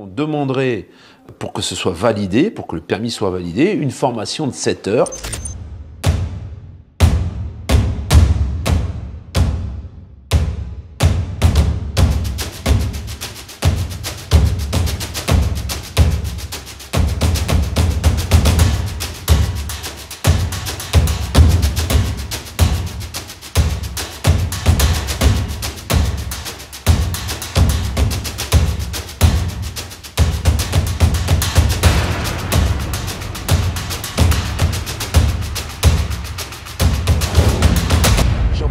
On demanderait, pour que ce soit validé, pour que le permis soit validé, une formation de 7 heures.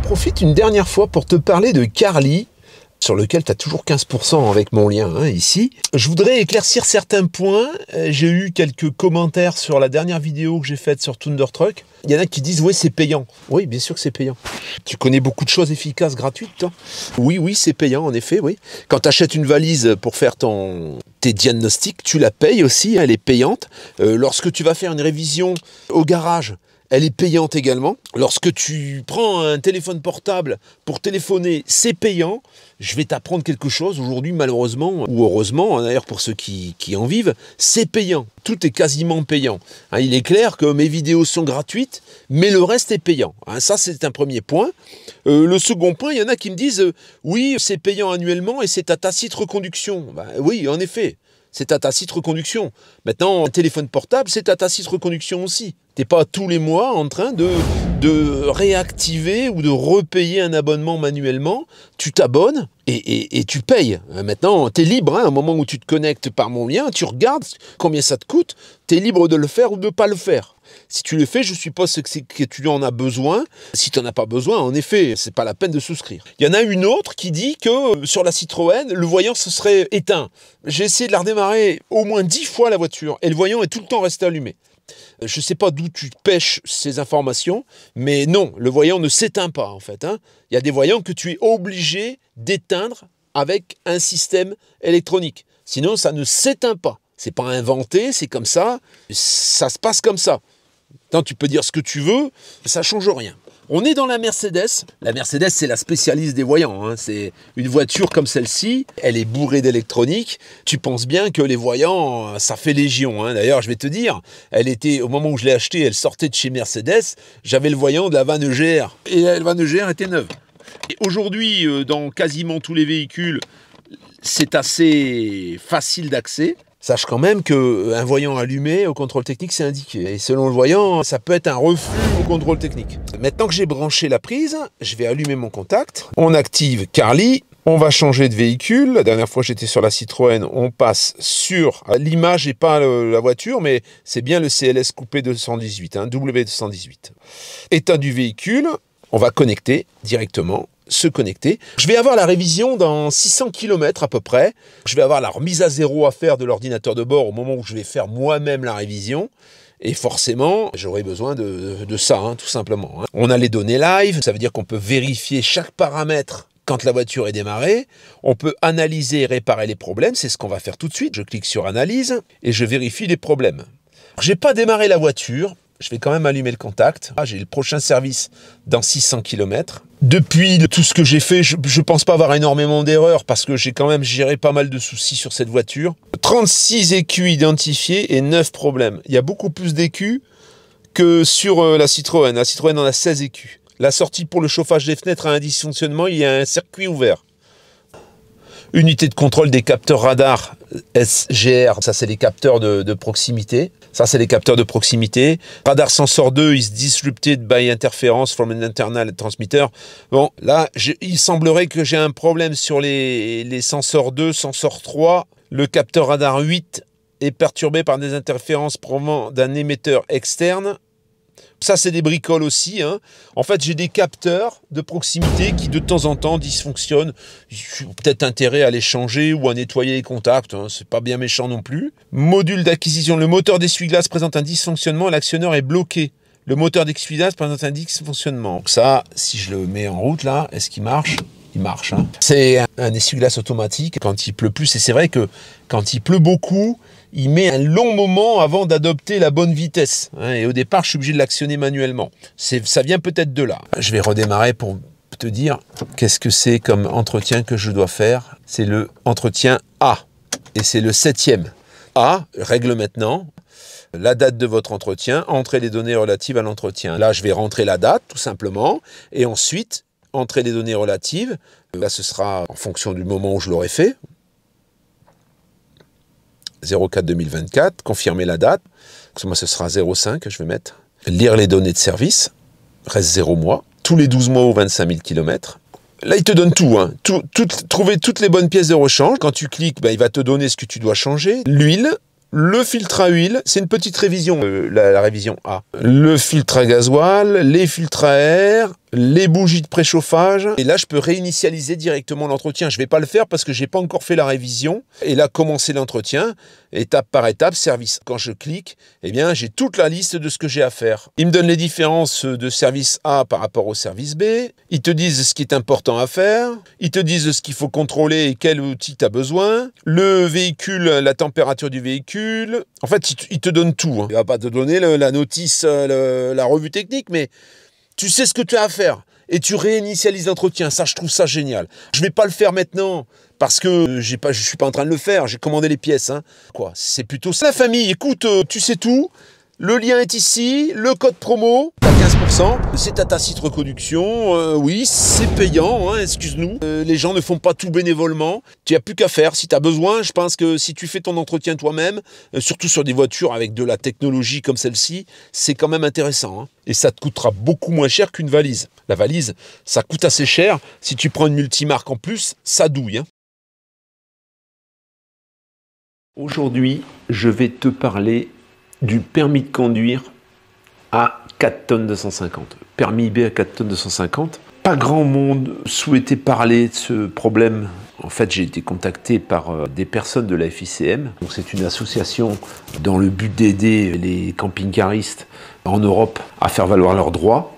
profite une dernière fois pour te parler de Carly, sur lequel tu as toujours 15% avec mon lien hein, ici. Je voudrais éclaircir certains points. Euh, j'ai eu quelques commentaires sur la dernière vidéo que j'ai faite sur Thunder Truck. Il y en a qui disent, oui, c'est payant. Oui, bien sûr que c'est payant. Tu connais beaucoup de choses efficaces, gratuites, toi Oui, oui, c'est payant, en effet, oui. Quand tu achètes une valise pour faire ton, tes diagnostics, tu la payes aussi, elle est payante. Euh, lorsque tu vas faire une révision au garage, elle est payante également. Lorsque tu prends un téléphone portable pour téléphoner, c'est payant. Je vais t'apprendre quelque chose aujourd'hui, malheureusement, ou heureusement, hein, d'ailleurs pour ceux qui, en vivent, c'est payant. Tout est quasiment payant. Hein, il est clair que mes vidéos sont gratuites, mais le reste est payant. Hein, ça, c'est un premier point. Euh, le second point, il y en a qui me disent, euh, oui, c'est payant annuellement et c'est à tacite reconduction. Ben, oui, en effet c'est à ta site reconduction. Maintenant, un téléphone portable, c'est à ta site reconduction aussi. T'es pas tous les mois en train de, de réactiver ou de repayer un abonnement manuellement. Tu t'abonnes et, et, tu payes. Euh, maintenant, tu es libre. Hein. à un moment où tu te connectes par mon lien, tu regardes combien ça te coûte. Tu es libre de le faire ou de ne pas le faire. Si tu le fais, je suppose que, que tu en as besoin. Si tu n'en as pas besoin, en effet, c'est pas la peine de souscrire. Il y en a une autre qui dit que euh, sur la Citroën, le voyant se serait éteint. J'ai essayé de la redémarrer au moins dix fois la voiture et le voyant est tout le temps resté allumé. Euh, je ne sais pas d'où tu pêches ces informations, mais non, le voyant ne s'éteint pas en fait. Hein. Il y a des voyants que tu es obligé d'éteindre avec un système électronique. Sinon, ça ne s'éteint pas. C'est pas inventé, c'est comme ça, ça se passe comme ça. Tant tu peux dire ce que tu veux, ça change rien. On est dans la Mercedes. La Mercedes, c'est la spécialiste des voyants. Hein. C'est une voiture comme celle-ci. Elle est bourrée d'électronique. Tu penses bien que les voyants, ça fait légion. Hein. D'ailleurs, je vais te dire, elle était au moment où je l'ai achetée, elle sortait de chez Mercedes. J'avais le voyant de la Van EGR et la Van EGR était neuve. Et aujourd'hui, euh, dans quasiment tous les véhicules, c'est assez facile d'accès. Sache quand même qu'un euh, voyant allumé au contrôle technique, c'est indiqué. Et selon le voyant, ça peut être un refus au contrôle technique. Maintenant que j'ai branché la prise, je vais allumer mon contact. On active Carly. On va changer de véhicule. La dernière fois, j'étais sur la Citroën. On passe sur euh, l'image et pas euh, la voiture, mais c'est bien le CLS coupé 218, hein, W218. État du véhicule. On va connecter directement se connecter. Je vais avoir la révision dans 600 km à peu près. Je vais avoir la remise à zéro à faire de l'ordinateur de bord au moment où je vais faire moi-même la révision. Et forcément, j'aurai besoin de, ça, hein, tout simplement. Hein. On a les données live, ça veut dire qu'on peut vérifier chaque paramètre quand la voiture est démarrée. On peut analyser et réparer les problèmes, c'est ce qu'on va faire tout de suite. Je clique sur Analyse et je vérifie les problèmes. J'ai pas démarré la voiture, je vais quand même allumer le contact. Ah, j'ai le prochain service dans 600 km. Depuis tout ce que j'ai fait, je, ne pense pas avoir énormément d'erreurs parce que j'ai quand même géré pas mal de soucis sur cette voiture. 36 écus identifiés et 9 problèmes. Il y a beaucoup plus d'écus que sur euh, la Citroën. La Citroën en a 16 écus. La sortie pour le chauffage des fenêtres a un dysfonctionnement, il y a un circuit ouvert. Unité de contrôle des capteurs radar SGR, ça c'est les capteurs de proximité. Ça, c'est les capteurs de proximité. Radar sensor 2 is disrupted by interference from an internal transmitter. Bon, là, il semblerait que j'ai un problème sur les, les sensors 2, sensor 3. Le capteur radar 8 est perturbé par des interférences provenant d'un émetteur externe. Ça, c'est des bricoles aussi. Hein. En fait, j'ai des capteurs de proximité qui, de temps en temps, dysfonctionnent. peut-être intérêt à les changer ou à nettoyer les contacts. Ce hein. C'est pas bien méchant non plus. Module d'acquisition. Le moteur d'essuie-glace présente un dysfonctionnement. L'actionneur est bloqué. Le moteur d'essuie-glace présente un dysfonctionnement. Donc ça, si je le mets en route, là, est-ce qu'il marche il marche. Hein. C'est un essuie-glace automatique quand il pleut plus. Et c'est vrai que quand il pleut beaucoup, il met un long moment avant d'adopter la bonne vitesse. Hein, et au départ, je suis obligé de l'actionner manuellement. Ça vient peut-être de là. Je vais redémarrer pour te dire qu'est-ce que c'est comme entretien que je dois faire. C'est le entretien A. Et c'est le septième. A, règle maintenant. La date de votre entretien, entrez les données relatives à l'entretien. Là, je vais rentrer la date, tout simplement. Et ensuite, entrer les données relatives. Euh, là, ce sera en fonction du moment où je l'aurai fait, 04 2024, confirmer la date, moi ce sera 05 je vais mettre, lire les données de service, reste 0 mois, tous les 12 mois ou 25 000 km. Là, il te donne hein. tout, trouver toutes les bonnes pièces de rechange. Quand tu cliques, bah, il va te donner ce que tu dois changer. L'huile, le filtre à huile, c'est une petite révision, euh, la, révision A. Le filtre à gasoil, les filtres à air, les bougies de préchauffage. Et là, je peux réinitialiser directement l'entretien. Je ne vais pas le faire parce que je n'ai pas encore fait la révision. Et là, commencer l'entretien, étape par étape, service. Quand je clique, eh bien, j'ai toute la liste de ce que j'ai à faire. Il me donne les différences de service A par rapport au service B. Ils te disent ce qui est important à faire. Ils te disent ce qu'il faut contrôler et quel outil tu as besoin. Le véhicule, la température du véhicule. En fait, hein. il te donne tout. Il ne va pas te donner la notice, la revue technique, mais tu sais ce que tu as à faire et tu réinitialises l'entretien. Ça, je trouve ça génial. Je vais pas le faire maintenant parce que euh, j'ai pas, je suis pas en train de le faire. J'ai commandé les pièces, hein. Quoi C'est plutôt ça. La famille, écoute, euh, tu sais tout. Le lien est ici. Le code promo. C'est à site reconduction, euh, oui, c'est payant, hein, excuse-nous. Euh, les gens ne font pas tout bénévolement, tu n'as plus qu'à faire. Si tu as besoin, je pense que si tu fais ton entretien toi-même, euh, surtout sur des voitures avec de la technologie comme celle-ci, c'est quand même intéressant. Hein. Et ça te coûtera beaucoup moins cher qu'une valise. La valise, ça coûte assez cher. Si tu prends une multimarque en plus, ça douille. Hein. Aujourd'hui, je vais te parler du permis de conduire à 4 tonnes 250. Permis B à 4 tonnes 250. Pas grand monde souhaitait parler de ce problème. En fait, j'ai été contacté par euh, des personnes de la FICM. C'est une association dans le but d'aider les camping-caristes en Europe à faire valoir leurs droits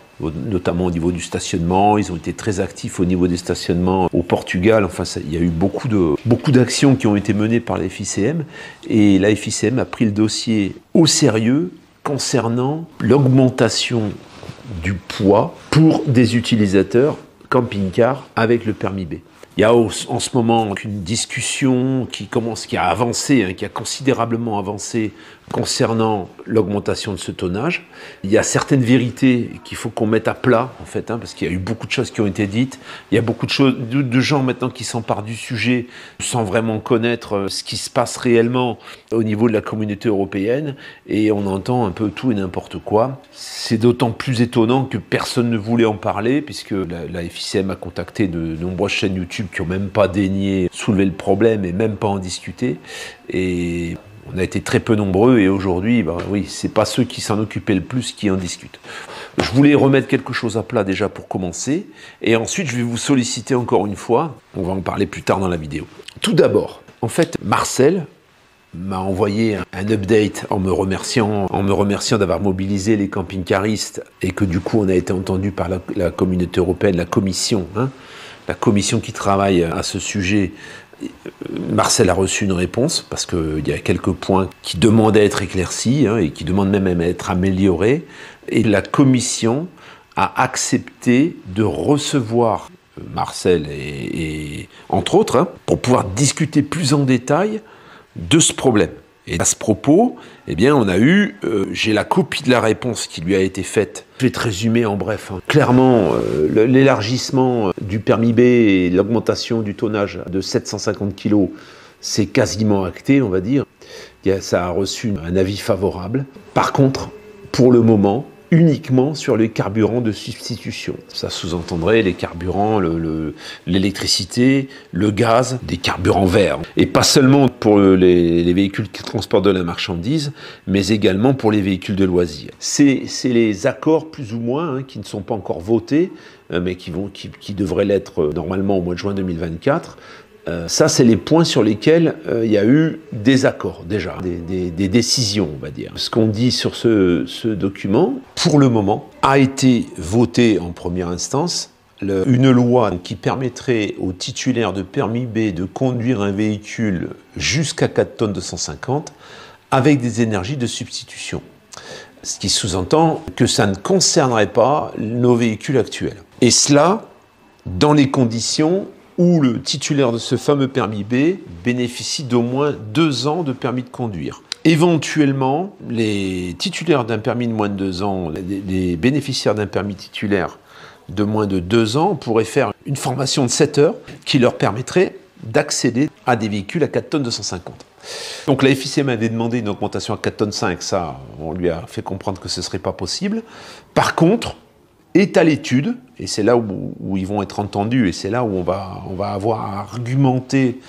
notamment au niveau du stationnement. Ils ont été très actifs au niveau des stationnements au Portugal. Enfin, il y a eu beaucoup de beaucoup d'actions qui ont été menées par la FICM et la FICM a pris le dossier au sérieux concernant l'augmentation du poids pour des utilisateurs camping-car avec le permis B. Il y a en ce moment une discussion qui commence, qui a avancé, hein, qui a considérablement avancé concernant l'augmentation de ce tonnage. Il y a certaines vérités qu'il faut qu'on mette à plat, en fait, hein, parce qu'il y a eu beaucoup de choses qui ont été dites. Il y a beaucoup de, choses, de, gens maintenant qui s'emparent du sujet sans vraiment connaître euh, ce qui se passe réellement au niveau de la communauté européenne, et on entend un peu tout et n'importe quoi. C'est d'autant plus étonnant que personne ne voulait en parler, puisque la, FICM a contacté de, nombreuses chaînes YouTube qui n'ont même pas daigné soulever le problème et même pas en discuter. Et on a été très peu nombreux et aujourd'hui, ben oui, c'est pas ceux qui s'en occupaient le plus qui en discutent. Je voulais remettre quelque chose à plat déjà pour commencer et ensuite je vais vous solliciter encore une fois, on va en parler plus tard dans la vidéo. Tout d'abord, en fait, Marcel m'a envoyé un update en me remerciant, en me remerciant d'avoir mobilisé les camping-caristes et que du coup on a été entendu par la, communauté européenne, la commission, hein, la commission qui travaille à ce sujet Marcel a reçu une réponse parce qu'il y a quelques points qui demandaient à être éclaircis hein, et qui demandent même à être améliorés. Et la commission a accepté de recevoir euh, Marcel et, entre autres hein, pour pouvoir discuter plus en détail de ce problème. Et à ce propos, eh bien, on a eu, euh, j'ai la copie de la réponse qui lui a été faite. Je vais te résumer en bref. Hein. Clairement, euh, l'élargissement euh, du permis B et l'augmentation du tonnage de 750 kg, c'est quasiment acté, on va dire. Ça a reçu un avis favorable. Par contre, pour le moment, uniquement sur les carburants de substitution. Ça sous-entendrait les carburants, l'électricité, le, gaz, des carburants verts. Et pas seulement pour les, véhicules qui transportent de la marchandise, mais également pour les véhicules de loisirs. C'est les accords plus ou moins hein, qui ne sont pas encore votés, euh, mais qui, vont, qui devraient l'être euh, normalement au mois de juin 2024, euh, ça, c'est les points sur lesquels euh, il y a eu des accords déjà, des, décisions, on va dire. Ce qu'on dit sur ce, document, pour le moment, a été voté en première instance. une loi qui permettrait aux titulaires de permis B de conduire un véhicule jusqu'à 4 tonnes 250 avec des énergies de substitution. Ce qui sous-entend que ça ne concernerait pas nos véhicules actuels. Et cela dans les conditions où le titulaire de ce fameux permis B bénéficie d'au moins deux ans de permis de conduire. Éventuellement, les titulaires d'un permis de moins de deux ans, les bénéficiaires d'un permis titulaire de moins de deux ans pourraient faire une formation de 7 heures qui leur permettrait d'accéder à des véhicules à 4 tonnes 250. Donc la FICM avait demandé une augmentation à 4 tonnes 5, ça on lui a fait comprendre que ce ne serait pas possible. Par contre, est à l'étude et c'est là où, ils vont être entendus, et c'est là où on va, on va avoir à argumenter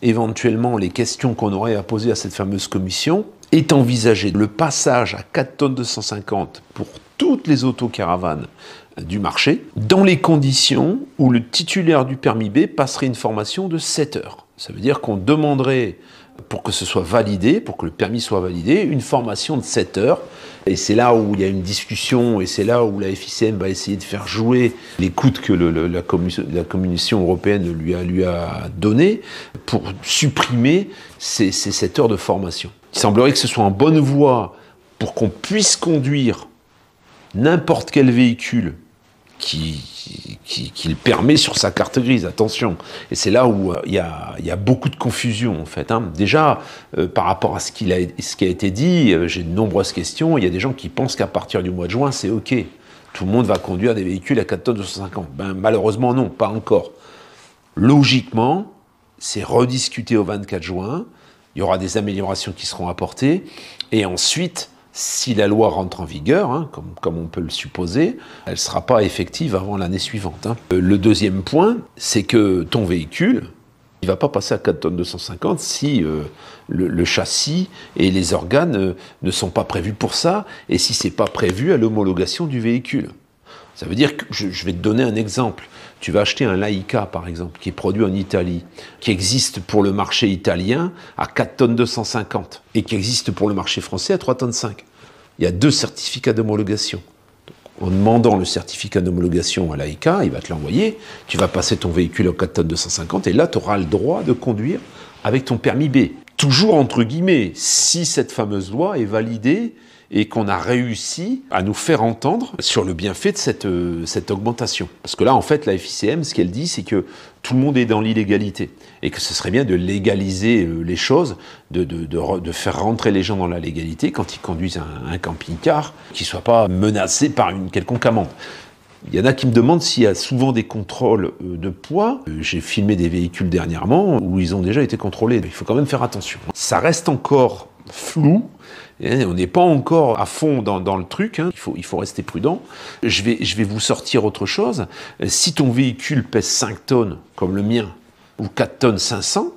éventuellement les questions qu'on aurait à poser à cette fameuse commission. Est envisagé le passage à 4 tonnes 250 pour toutes les autocaravanes du marché, dans les conditions où le titulaire du permis B passerait une formation de 7 heures. Ça veut dire qu'on demanderait, pour que ce soit validé, pour que le permis soit validé, une formation de 7 heures et c'est là où il y a une discussion, et c'est là où la FICM va essayer de faire jouer l'écoute que la, commission, européenne lui a, lui donnée pour supprimer ces, ces, heures de formation. Il semblerait que ce soit en bonne voie pour qu'on puisse conduire n'importe quel véhicule qu'il qui, qui permet sur sa carte grise, attention. Et c'est là où euh, il y, a, beaucoup de confusion, en fait. Hein. Déjà, euh, par rapport à ce, a, ce qui a été dit, euh, j'ai de nombreuses questions. Il y a des gens qui pensent qu'à partir du mois de juin, c'est OK. Tout le monde va conduire des véhicules à 4 tonnes 250. Ben, malheureusement, non, pas encore. Logiquement, c'est rediscuté au 24 juin. Il y aura des améliorations qui seront apportées. Et ensuite, si la loi rentre en vigueur, hein, comme, on peut le supposer, elle ne sera pas effective avant l'année suivante. Hein. Euh, le deuxième point, c'est que ton véhicule, il ne va pas passer à 4 tonnes 250 si euh, le, châssis et les organes euh, ne sont pas prévus pour ça, et si ce n'est pas prévu à l'homologation du véhicule. Ça veut dire que je, vais te donner un exemple. Tu vas acheter un Laika, par exemple, qui est produit en Italie, qui existe pour le marché italien à 4 tonnes 250 et qui existe pour le marché français à 3 tonnes 5. Il y a deux certificats d'homologation. En demandant le certificat d'homologation à Laika, il va te l'envoyer, tu vas passer ton véhicule aux 4 tonnes 250 et là, tu auras le droit de conduire avec ton permis B. Toujours entre guillemets, si cette fameuse loi est validée et qu'on a réussi à nous faire entendre sur le bienfait de cette, euh, augmentation. Parce que là, en fait, la FICM, ce qu'elle dit, c'est que tout le monde est dans l'illégalité et que ce serait bien de légaliser euh, les choses, de, faire rentrer les gens dans la légalité quand ils conduisent un, un camping-car, qu'ils ne soient pas menacés par une quelconque amende. Il y en a qui me demandent s'il y a souvent des contrôles euh, de poids. J'ai filmé des véhicules dernièrement où ils ont déjà été contrôlés. Il faut quand même faire attention. Ça reste encore flou on n'est pas encore à fond dans, le truc, hein. il, faut, rester prudent. Je vais, vous sortir autre chose. Si ton véhicule pèse 5 tonnes, comme le mien, ou 4 tonnes 500,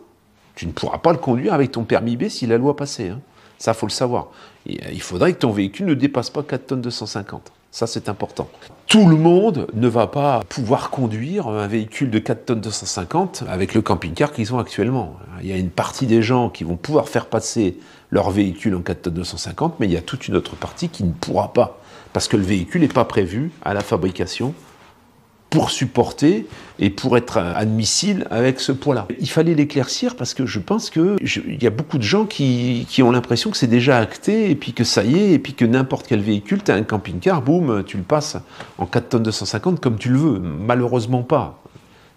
tu ne pourras pas le conduire avec ton permis B si la loi passait. Hein. Ça, faut le savoir. Euh, il faudrait que ton véhicule ne dépasse pas 4 tonnes 250. Ça, c'est important. Tout le monde ne va pas pouvoir conduire un véhicule de 4 tonnes 250 avec le camping-car qu'ils ont actuellement. Il y a une partie des gens qui vont pouvoir faire passer leur véhicule en 250, mais il y a toute une autre partie qui ne pourra pas, parce que le véhicule n'est pas prévu à la fabrication pour supporter et pour être admissible avec ce poids-là. Il fallait l'éclaircir parce que je pense que il y a beaucoup de gens qui, ont l'impression que c'est déjà acté et puis que ça y est et puis que n'importe quel véhicule, tu as un camping-car, boum, tu le passes en 4 tonnes 250 comme tu le veux. Malheureusement pas.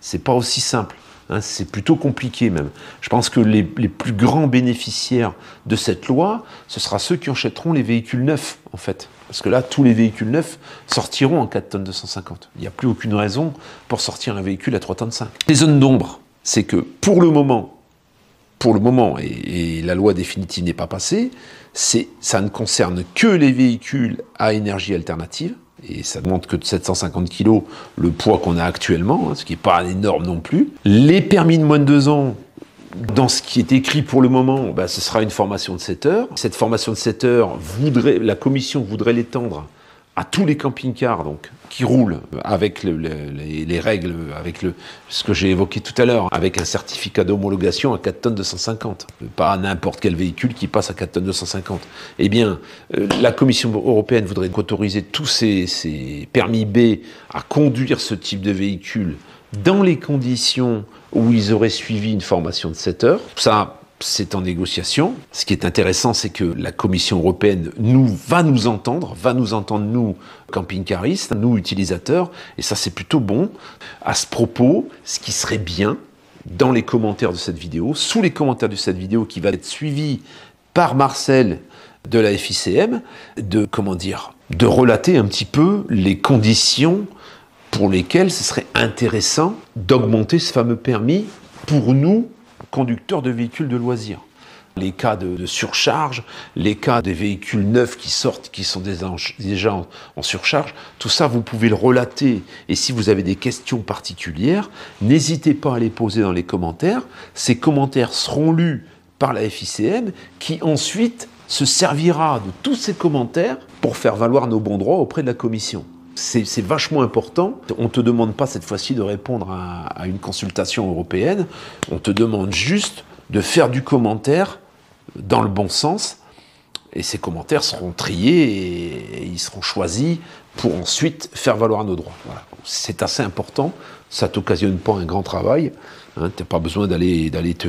C'est pas aussi simple. Hein, c'est plutôt compliqué même. Je pense que les, plus grands bénéficiaires de cette loi, ce sera ceux qui achèteront les véhicules neufs, en fait. Parce que là, tous les véhicules neufs sortiront en 4 tonnes 250. Il n'y a plus aucune raison pour sortir un véhicule à 3 tonnes 5. Les zones d'ombre, c'est que pour le moment, pour le moment, et la loi définitive n'est pas passée, ça ne concerne que les véhicules à énergie alternative et ça ne monte que de 750 kg le poids qu'on a actuellement, hein, ce qui n'est pas énorme non plus. Les permis de moins de 2 ans, dans ce qui est écrit pour le moment, bah, ce sera une formation de 7 heures. Cette formation de 7 heures, la commission voudrait l'étendre à tous les camping-cars donc qui roulent avec les, règles, avec le, ce que j'ai évoqué tout à l'heure, avec un certificat d'homologation à 4 tonnes 250, pas n'importe quel véhicule qui passe à 4 tonnes 250. Eh bien, euh, la Commission européenne voudrait autoriser tous ces, permis B à conduire ce type de véhicule dans les conditions où ils auraient suivi une formation de 7 heures. Ça, c'est en négociation. Ce qui est intéressant, c'est que la Commission européenne nous va nous entendre, va nous entendre nous camping-caristes, nous utilisateurs, et ça c'est plutôt bon. À ce propos, ce qui serait bien dans les commentaires de cette vidéo, sous les commentaires de cette vidéo qui va être suivie par Marcel de la FICM, de comment dire, de relater un petit peu les conditions pour lesquelles ce serait intéressant d'augmenter ce fameux permis pour nous conducteurs de véhicules de loisirs. Les cas de, surcharge, les cas des véhicules neufs qui sortent, qui sont déjà en surcharge, tout ça, vous pouvez le relater. Et si vous avez des questions particulières, n'hésitez pas à les poser dans les commentaires. Ces commentaires seront lus par la FICM qui ensuite se servira de tous ces commentaires pour faire valoir nos bons droits auprès de la Commission c'est vachement important. On ne te demande pas cette fois-ci de répondre à, une consultation européenne, on te demande juste de faire du commentaire dans le bon sens, et ces commentaires seront triés et, ils seront choisis pour ensuite faire valoir nos droits. C'est assez important, ça t'occasionne pas un grand travail, Hein, tu n'as pas besoin d'aller te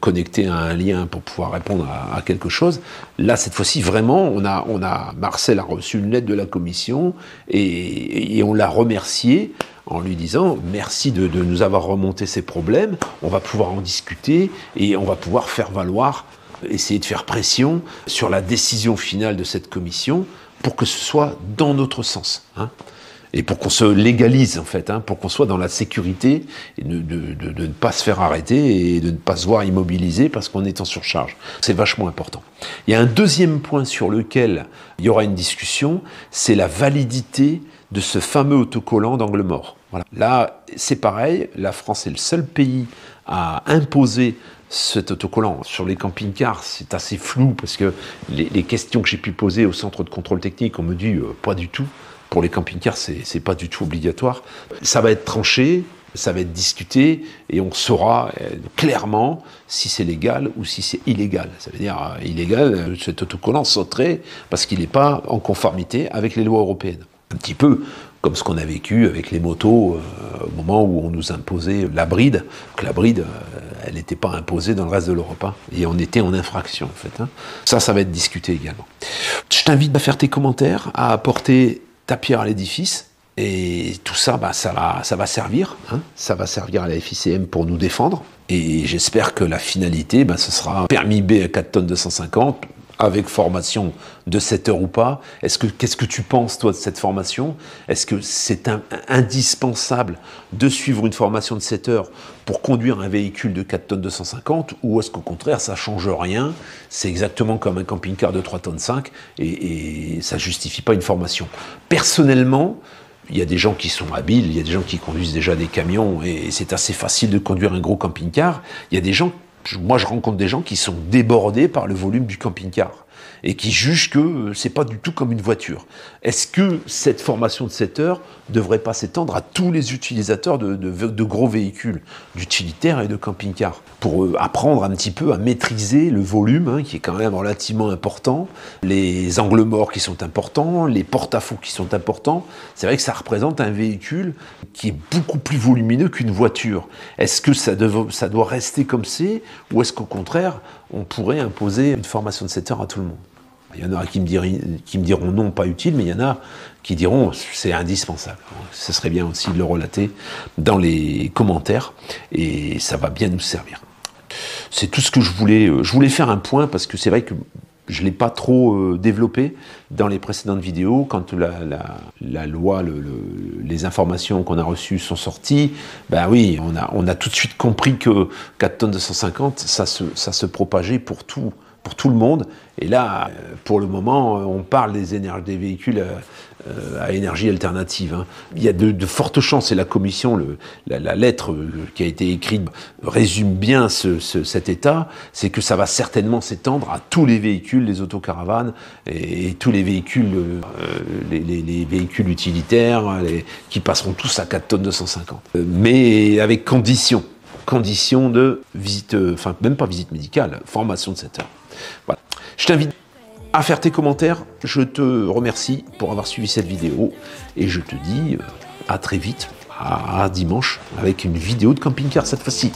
connecter à un lien pour pouvoir répondre à, quelque chose. Là, cette fois-ci, vraiment, on a, on a, Marcel a reçu une lettre de la commission et, on l'a remercié en lui disant merci de, nous avoir remonté ces problèmes, on va pouvoir en discuter et on va pouvoir faire valoir, essayer de faire pression sur la décision finale de cette commission pour que ce soit dans notre sens. Hein et pour qu'on se légalise en fait, hein, pour qu'on soit dans la sécurité, et de, ne pas se faire arrêter et de ne pas se voir immobiliser parce qu'on est en surcharge. C'est vachement important. Il y a un deuxième point sur lequel il y aura une discussion, c'est la validité de ce fameux autocollant d'angle mort. Voilà. Là, c'est pareil, la France est le seul pays à imposer cet autocollant. Sur les camping-cars, c'est assez flou parce que les, questions que j'ai pu poser au centre de contrôle technique, on me dit euh, pas du tout. Pour les camping-cars, c'est pas du tout obligatoire. Ça va être tranché, ça va être discuté et on saura euh, clairement si c'est légal ou si c'est illégal. Ça veut dire euh, illégal, euh, cet autocollant sauterait parce qu'il n'est pas en conformité avec les lois européennes. Un petit peu comme ce qu'on a vécu avec les motos au moment où on nous imposait la bride, que la bride, elle n'était pas imposée dans le reste de l'Europe, hein. et on était en infraction en fait. Hein. Ça, ça va être discuté également. Je t'invite à faire tes commentaires, à apporter à l'édifice. Et tout ça, bah, ça, va, ça va servir. Hein. ça va servir à la FICM e pour nous défendre. Et j'espère que la finalité, bah, ce sera permis B à 4 tonnes 250, avec formation de 7 heures ou pas Est-ce que qu'est-ce que tu penses toi de cette formation Est-ce que c'est indispensable de suivre une formation de 7 heures pour conduire un véhicule de 4 tonnes 250 ou est-ce qu'au contraire ça change rien C'est exactement comme un camping-car de 3 tonnes 5 et, et ça justifie pas une formation. Personnellement, il y a des gens qui sont habiles, il y a des gens qui conduisent déjà des camions et c'est assez facile de conduire un gros camping-car. Il y a des gens moi, je rencontre des gens qui sont débordés par le volume du camping-car et qui jugent que euh, ce n'est pas du tout comme une voiture. Est-ce que cette formation de 7 heures devrait pas s'étendre à tous les utilisateurs de, gros véhicules, d'utilitaires et de camping-cars, pour euh, apprendre un petit peu à maîtriser le volume, hein, qui est quand même relativement important, les angles morts qui sont importants, les portes à faux qui sont importants. C'est vrai que ça représente un véhicule qui est beaucoup plus volumineux qu'une voiture. Est-ce que ça doit rester comme c'est, ou est-ce qu'au contraire, on pourrait imposer une formation de 7 heures à tout le monde. Il y en a qui me, diront, qui me diront non, pas utile, mais il y en a qui diront c'est indispensable. Ce serait bien aussi de le relater dans les commentaires et ça va bien nous servir. C'est tout ce que je voulais. Euh, je voulais faire un point parce que c'est vrai que je ne l'ai pas trop euh, développé dans les précédentes vidéos, quand la, loi, les informations qu'on a reçues sont sorties, ben oui, on a, tout de suite compris que 4 tonnes 250, ça ça se propageait pour tout pour tout le monde. Et là, euh, pour le moment, euh, on parle des, énergies, des véhicules euh, à, énergie alternative. Hein. Il y a de, fortes chances, et la commission, le, la, lettre qui a été écrite résume bien cet état, c'est que ça va certainement s'étendre à tous les véhicules, les autocaravanes et, tous les véhicules, les, véhicules utilitaires, qui passeront tous à 4 tonnes 250. Mais avec condition, condition de visite, enfin même pas visite médicale, formation de 7 heures. Je t'invite à faire tes commentaires. Je te remercie pour avoir suivi cette vidéo et je te dis euh, à très vite, à dimanche, avec une vidéo de camping-car cette fois-ci.